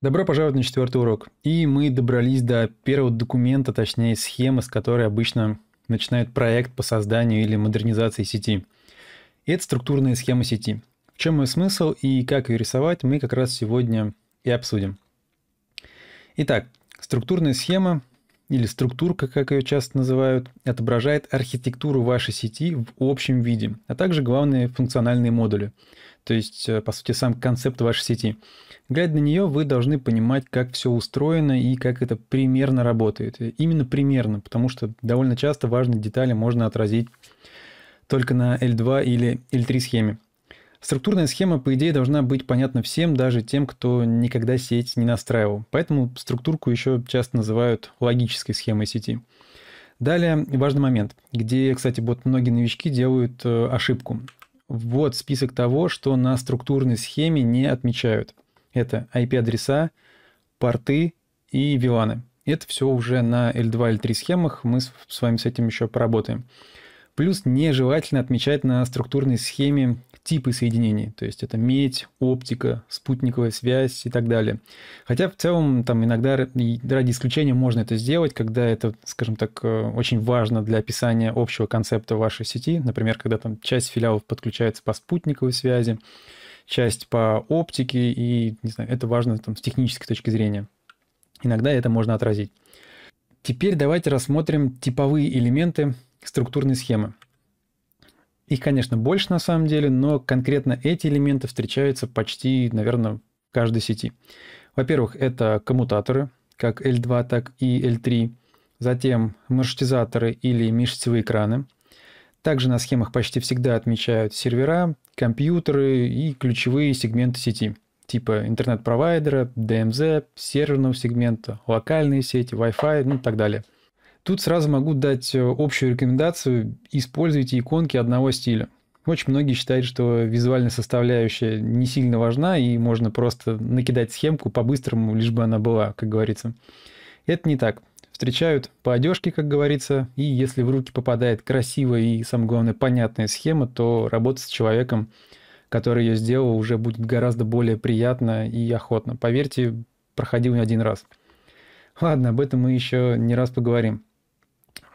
Добро пожаловать на четвертый урок. И мы добрались до первого документа, точнее схемы, с которой обычно начинают проект по созданию или модернизации сети. И это структурная схема сети. В чем ее смысл и как ее рисовать, мы как раз сегодня и обсудим. Итак, структурная схема или структурка, как ее часто называют, отображает архитектуру вашей сети в общем виде, а также главные функциональные модули – то есть, э, по сути, сам концепт вашей сети. Глядя на нее, вы должны понимать, как все устроено и как это примерно работает. Именно примерно, потому что довольно часто важные детали можно отразить только на L2 или L3 схеме. Структурная схема, по идее, должна быть понятна всем, даже тем, кто никогда сеть не настраивал. Поэтому структурку еще часто называют логической схемой сети. Далее важный момент, где, кстати, вот многие новички делают э, ошибку вот список того, что на структурной схеме не отмечают. Это IP-адреса, порты и виланы. Это все уже на L2, L3 схемах, мы с вами с этим еще поработаем. Плюс нежелательно отмечать на структурной схеме типы соединений. То есть это медь, оптика, спутниковая связь и так далее. Хотя в целом там иногда ради исключения можно это сделать, когда это, скажем так, э, очень важно для описания общего концепта вашей сети. Например, когда там часть филиалов подключается по спутниковой связи, часть по оптике, и не знаю, это важно там, с технической точки зрения. Иногда это можно отразить. Теперь давайте рассмотрим типовые элементы структурной схемы. Их, конечно, больше на самом деле, но конкретно эти элементы встречаются почти, наверное, в каждой сети. Во-первых, это коммутаторы, как L2, так и L3. Затем маршрутизаторы или межсетевые экраны. Также на схемах почти всегда отмечают сервера, компьютеры и ключевые сегменты сети, типа интернет-провайдера, DMZ, серверного сегмента, локальные сети, Wi-Fi, ну и так далее – Тут сразу могу дать э, общую рекомендацию. Используйте иконки одного стиля. Очень многие считают, что визуальная составляющая не сильно важна, и можно просто накидать схемку по-быстрому, лишь бы она была, как говорится. Это не так. Встречают по одежке, как говорится, и если в руки попадает красивая и, самое главное, понятная схема, то работать с человеком, который ее сделал, уже будет гораздо более приятно и охотно. Поверьте, проходил не один раз. Ладно, об этом мы еще не раз поговорим.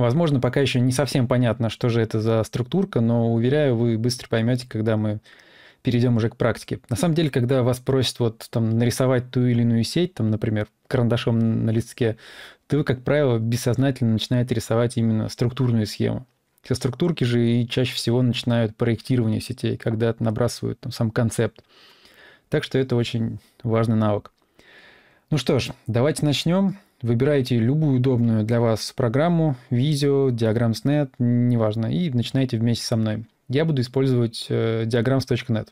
Возможно, пока еще не совсем понятно, что же это за структурка, но, уверяю, вы быстро поймете, когда мы перейдем уже к практике. На самом деле, когда вас просят вот там нарисовать ту или иную сеть, там, например, карандашом на листке, то вы, как правило, бессознательно начинаете рисовать именно структурную схему. Все структурки же и чаще всего начинают проектирование сетей, когда набрасывают там, сам концепт. Так что это очень важный навык. Ну что ж, давайте начнем. Выбираете любую удобную для вас программу, видео, diagrams.net, неважно, и начинаете вместе со мной. Я буду использовать diagrams.net. Э,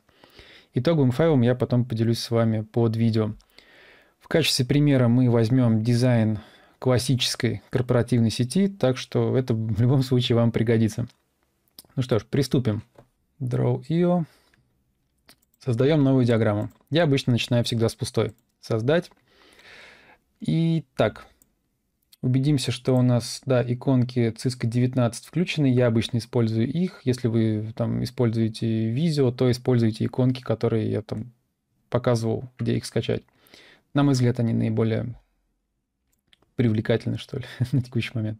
Итоговым файлом я потом поделюсь с вами под видео. В качестве примера мы возьмем дизайн классической корпоративной сети, так что это в любом случае вам пригодится. Ну что ж, приступим. Draw.io. E Создаем новую диаграмму. Я обычно начинаю всегда с пустой. Создать. Итак, убедимся, что у нас, да, иконки Cisco 19 включены, я обычно использую их. Если вы там используете видео, то используйте иконки, которые я там показывал, где их скачать. На мой взгляд, они наиболее привлекательны, что ли, на текущий момент.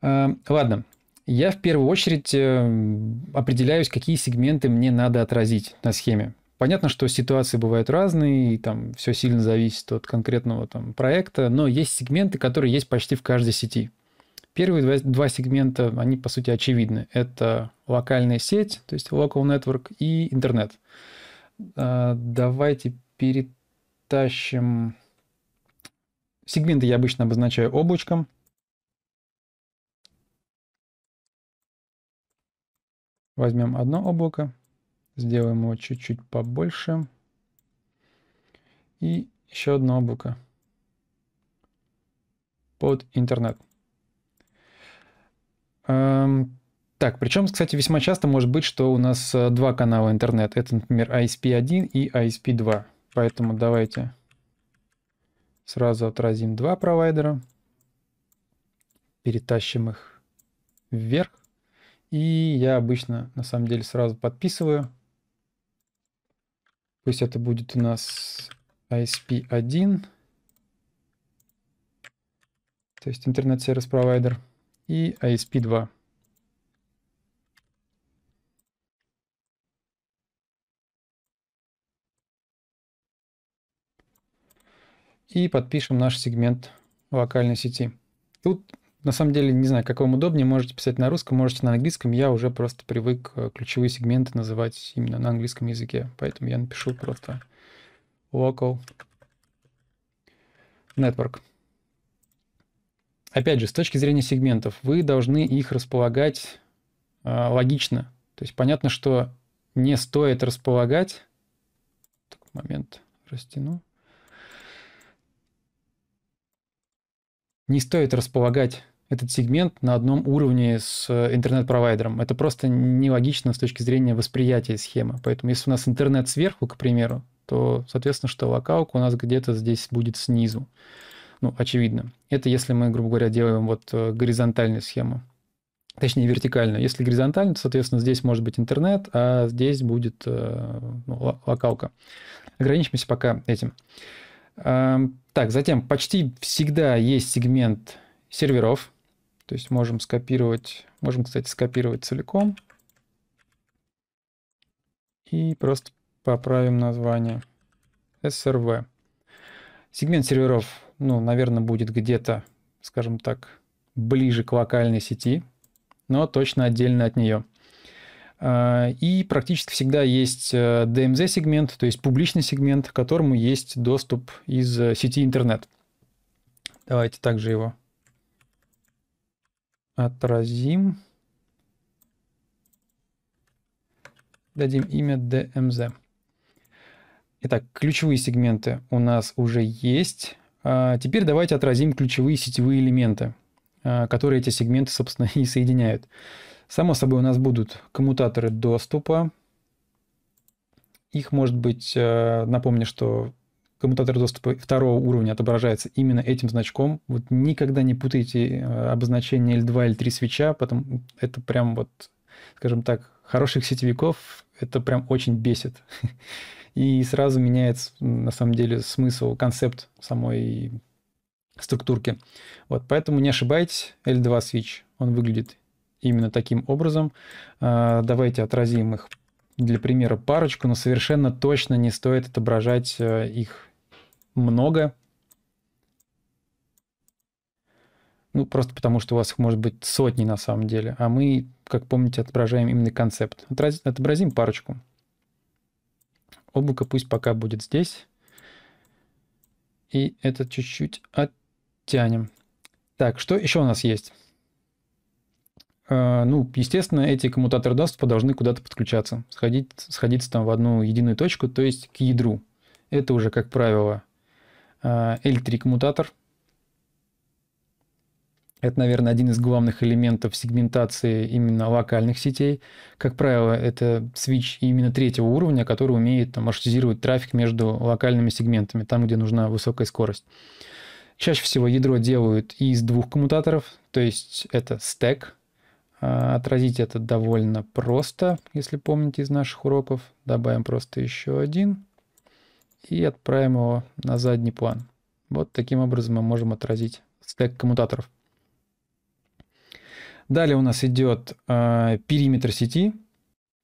А, ладно, я в первую очередь э, определяюсь, какие сегменты мне надо отразить на схеме. Понятно, что ситуации бывают разные, и там все сильно зависит от конкретного там проекта, но есть сегменты, которые есть почти в каждой сети. Первые два, два сегмента, они по сути очевидны. Это локальная сеть, то есть local network и интернет. А, давайте перетащим... Сегменты я обычно обозначаю облачком. Возьмем одно облако. Сделаем его чуть-чуть побольше. И еще одно облако под интернет. Эм, так, причем, кстати, весьма часто может быть, что у нас э, два канала интернет. Это, например, ISP1 и ISP2. Поэтому давайте сразу отразим два провайдера, перетащим их вверх. И я обычно, на самом деле, сразу подписываю Пусть это будет у нас ISP1. То есть интернет-сервис-провайдер. И ISP2. И подпишем наш сегмент локальной сети. Тут на самом деле, не знаю, как вам удобнее, можете писать на русском, можете на английском. Я уже просто привык э, ключевые сегменты называть именно на английском языке, поэтому я напишу просто local network. Опять же, с точки зрения сегментов, вы должны их располагать э, логично. То есть понятно, что не стоит располагать... Так, момент, растяну. Не стоит располагать этот сегмент на одном уровне с э, интернет-провайдером. Это просто нелогично с точки зрения восприятия схемы. Поэтому если у нас интернет сверху, к примеру, то, соответственно, что локалка у нас где-то здесь будет снизу. Ну, очевидно. Это если мы, грубо говоря, делаем вот э, горизонтальную схему. Точнее, вертикальную. Если горизонтально, то, соответственно, здесь может быть интернет, а здесь будет э, ну, локалка. Ограничимся пока этим. Эм, так, затем почти всегда есть сегмент серверов, то есть можем скопировать, можем, кстати, скопировать целиком. И просто поправим название. SRV. Сегмент серверов, ну, наверное, будет где-то, скажем так, ближе к локальной сети, но точно отдельно от нее. А, и практически всегда есть DMZ-сегмент, э, то есть публичный сегмент, к которому есть доступ из э, сети интернет. Давайте также его Отразим. Дадим имя DMZ. Итак, ключевые сегменты у нас уже есть. А, теперь давайте отразим ключевые сетевые элементы, а, которые эти сегменты, собственно, и соединяют. Само собой, у нас будут коммутаторы доступа. Их может быть, э, напомню, что коммутатор доступа второго уровня отображается именно этим значком. Вот никогда не путайте э, обозначение L2 или 3 свеча, потом это прям вот, скажем так, хороших сетевиков это прям очень бесит. И сразу меняется, на самом деле, смысл, концепт самой структурки. Вот, поэтому не ошибайтесь, L2 switch, он выглядит именно таким образом. А, давайте отразим их для примера парочку, но совершенно точно не стоит отображать э, их много. Ну, просто потому, что у вас их может быть сотни на самом деле. А мы, как помните, отображаем именно концепт. Отобразим парочку. Облако пусть пока будет здесь. И это чуть-чуть оттянем. Так, что еще у нас есть? А, ну, естественно, эти коммутаторы доступа должны куда-то подключаться, сходить, сходиться там в одну единую точку, то есть к ядру. Это уже, как правило, L3 э, коммутатор. Это, наверное, один из главных элементов сегментации именно локальных сетей. Как правило, это свич именно третьего уровня, который умеет там, маршрутизировать трафик между локальными сегментами, там, где нужна высокая скорость. Чаще всего ядро делают из двух коммутаторов, то есть это стек. Э, отразить это довольно просто, если помните из наших уроков. Добавим просто еще один и отправим его на задний план. Вот таким образом мы можем отразить стек коммутаторов. Далее у нас идет э, периметр сети.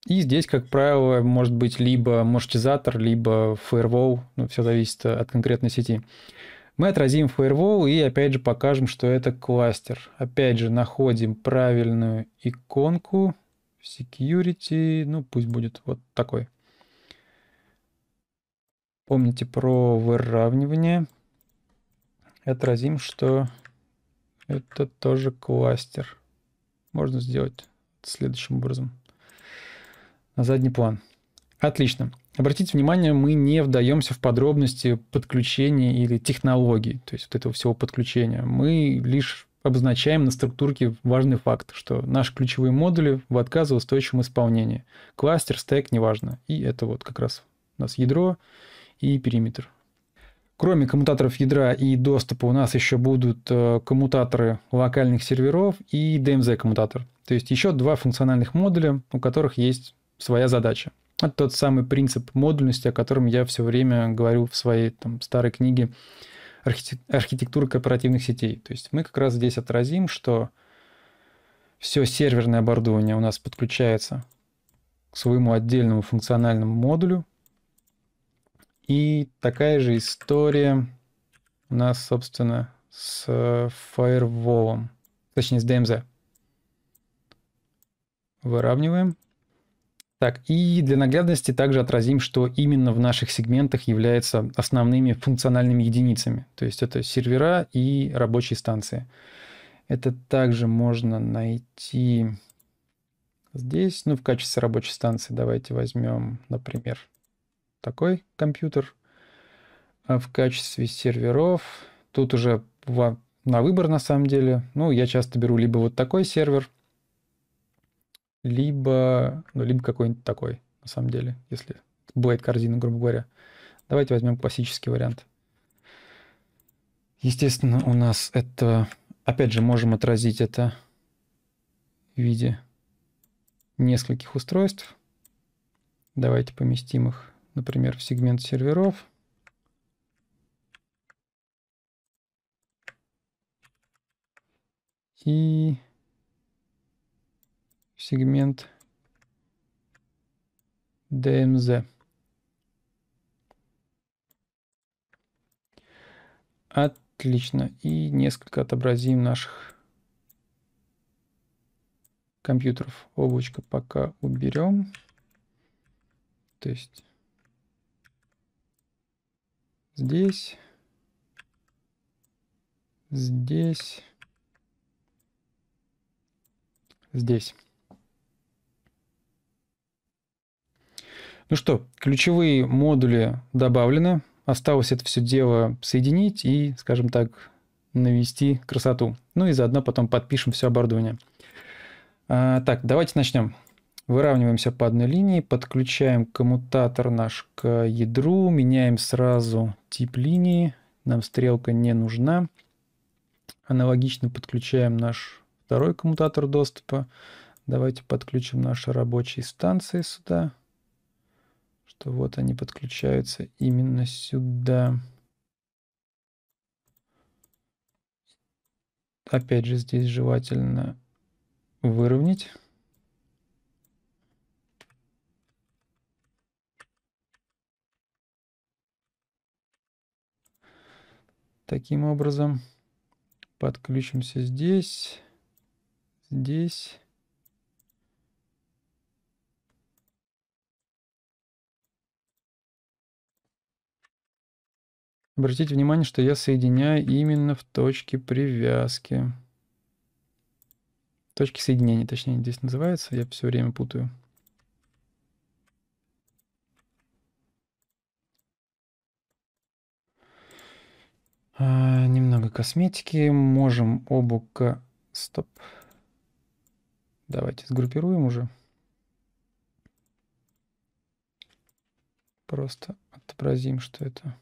И здесь, как правило, может быть либо маршрутизатор, либо фаервол. Ну, все зависит от конкретной сети. Мы отразим фаервол и опять же покажем, что это кластер. Опять же, находим правильную иконку. Security, ну пусть будет вот такой. Помните про выравнивание. Отразим, что это тоже кластер. Можно сделать следующим образом. На задний план. Отлично. Обратите внимание, мы не вдаемся в подробности подключения или технологий, то есть вот этого всего подключения. Мы лишь обозначаем на структурке важный факт, что наши ключевые модули в отказоустойчивом исполнении. Кластер, стек, неважно. И это вот как раз у нас ядро, и периметр. Кроме коммутаторов ядра и доступа у нас еще будут э, коммутаторы локальных серверов и DMZ-коммутатор. То есть еще два функциональных модуля, у которых есть своя задача. Это тот самый принцип модульности, о котором я все время говорю в своей там, старой книге «Архитектура корпоративных сетей». То есть мы как раз здесь отразим, что все серверное оборудование у нас подключается к своему отдельному функциональному модулю – и такая же история у нас, собственно, с Firewall, э, точнее, с DMZ. Выравниваем. Так, и для наглядности также отразим, что именно в наших сегментах являются основными функциональными единицами. То есть это сервера и рабочие станции. Это также можно найти здесь, ну, в качестве рабочей станции давайте возьмем, например, такой компьютер. Э, в качестве серверов тут уже на выбор на самом деле. Ну, я часто беру либо вот такой сервер, либо, ну, либо какой-нибудь такой, на самом деле, если бывает корзина, грубо говоря. Давайте возьмем классический вариант. Естественно, у нас это... Опять же, можем отразить это в виде нескольких устройств. Давайте поместим их например, в сегмент серверов. И в сегмент DMZ. Отлично. И несколько отобразим наших компьютеров. Облачко пока уберем. То есть здесь, здесь, здесь. Ну что, ключевые модули добавлены. Осталось это все дело соединить и, скажем так, навести красоту. Ну и заодно потом подпишем все оборудование. А, так, давайте начнем. Выравниваемся по одной линии, подключаем коммутатор наш к ядру, меняем сразу тип линии, нам стрелка не нужна. Аналогично подключаем наш второй коммутатор доступа. Давайте подключим наши рабочие станции сюда, что вот они подключаются именно сюда. Опять же, здесь желательно выровнять. Таким образом, подключимся здесь, здесь. Обратите внимание, что я соединяю именно в точке привязки. Точки соединения, точнее, здесь называется. Я все время путаю. А, немного косметики. Можем обука Стоп. Давайте сгруппируем уже. Просто отобразим, что это.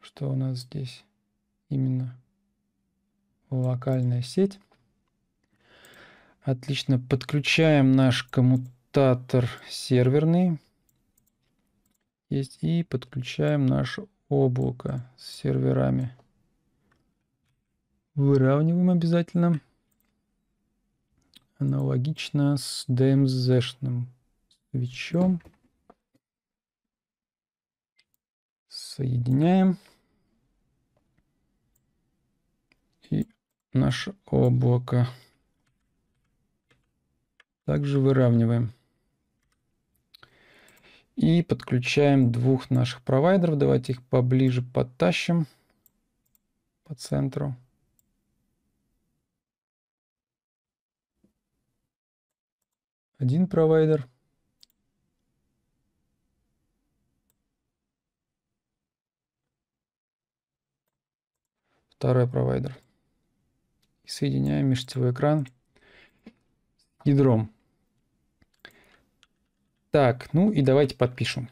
Что у нас здесь именно локальная сеть. Отлично. Подключаем наш коммутатор серверный. Есть и подключаем нашу облако с серверами. Выравниваем обязательно. Аналогично с DMZ-шным эм свечом. Соединяем. И наше облако. Также выравниваем. И подключаем двух наших провайдеров. Давайте их поближе подтащим по центру. Один провайдер. Второй провайдер. соединяем межсетевой экран с ядром. Так, ну и давайте подпишем.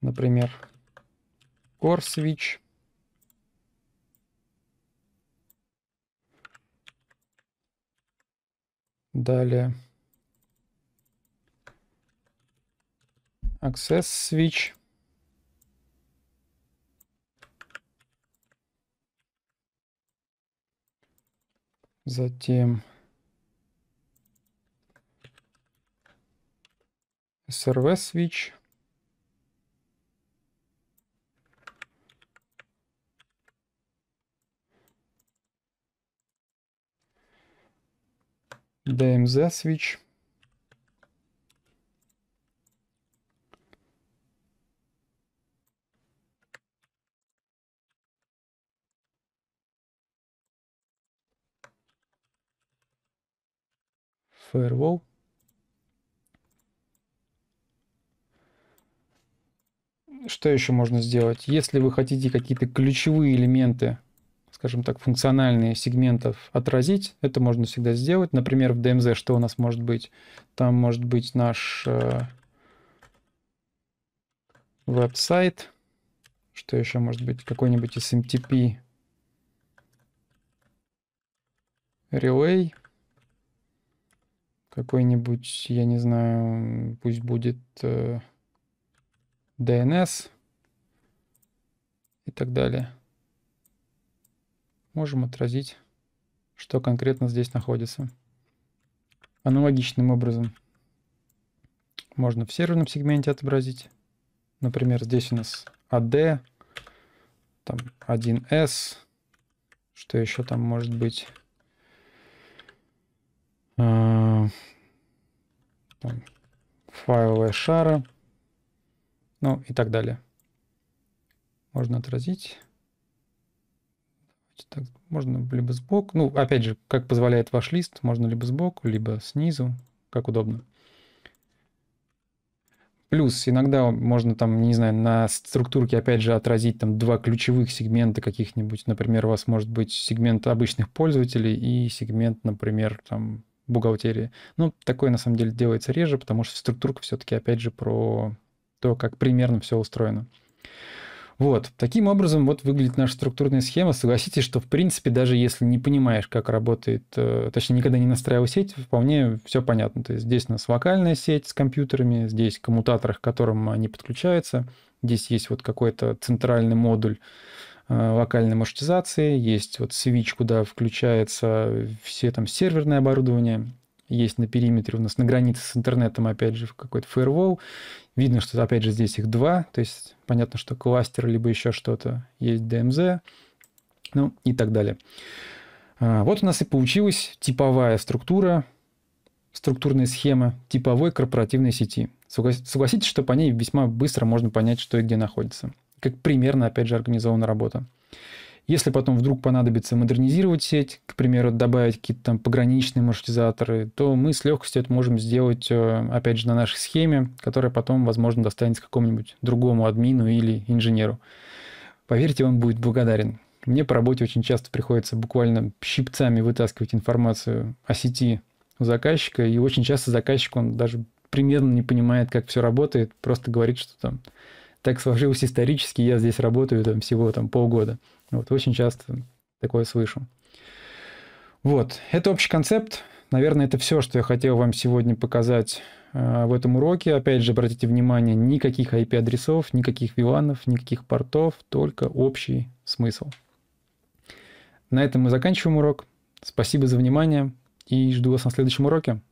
Например, core switch. Далее. Access switch. Затем SRV switch. DMZ switch. firewall. Что еще можно сделать? Если вы хотите какие-то ключевые элементы, скажем так, функциональные сегментов отразить, это можно всегда сделать. Например, в DMZ что у нас может быть? Там может быть наш э, веб-сайт. Что еще может быть? Какой-нибудь SMTP эм relay какой-нибудь, я не знаю, пусть будет э, DNS и так далее. Можем отразить, что конкретно здесь находится. Аналогичным образом можно в серверном сегменте отобразить. Например, здесь у нас AD, там 1S, что еще там может быть там, файловые шары, ну и так далее. Можно отразить. Так, можно либо сбоку, ну, опять же, как позволяет ваш лист, можно либо сбоку, либо снизу, как удобно. Плюс иногда можно там, не знаю, на структурке опять же отразить там два ключевых сегмента каких-нибудь. Например, у вас может быть сегмент обычных пользователей и сегмент, например, там бухгалтерии. Ну, такое на самом деле делается реже, потому что структурка все-таки, опять же, про то, как примерно все устроено. Вот, таким образом вот выглядит наша структурная схема. Согласитесь, что в принципе, даже если не понимаешь, как работает, э, точнее, никогда не настраивал сеть, вполне все понятно. То есть здесь у нас локальная сеть с компьютерами, здесь коммутатор, к которым они подключаются, здесь есть вот какой-то центральный модуль, Э, локальной маршрутизации, есть вот Switch, куда включается все там серверное оборудование, есть на периметре у нас, на границе с интернетом, опять же, какой-то firewall. Видно, что, опять же, здесь их два, то есть понятно, что кластер, либо еще что-то. Есть DMZ, ну и так далее. А, вот у нас и получилась типовая структура, структурная схема типовой корпоративной сети. Согласитесь, что по ней весьма быстро можно понять, что и где находится как примерно, опять же, организована работа. Если потом вдруг понадобится модернизировать сеть, к примеру, добавить какие-то там пограничные маршрутизаторы, то мы с легкостью это можем сделать, э, опять же, на нашей схеме, которая потом, возможно, достанется какому-нибудь другому админу или инженеру. Поверьте, он будет благодарен. Мне по работе очень часто приходится буквально щипцами вытаскивать информацию о сети у заказчика, и очень часто заказчик, он даже примерно не понимает, как все работает, просто говорит, что там так сложилось исторически, я здесь работаю там всего там полгода. Вот, очень часто такое слышу. Вот, это общий концепт. Наверное, это все, что я хотел вам сегодня показать э, в этом уроке. Опять же, обратите внимание, никаких IP-адресов, никаких виланов, никаких портов, только общий смысл. На этом мы заканчиваем урок. Спасибо за внимание и жду вас на следующем уроке.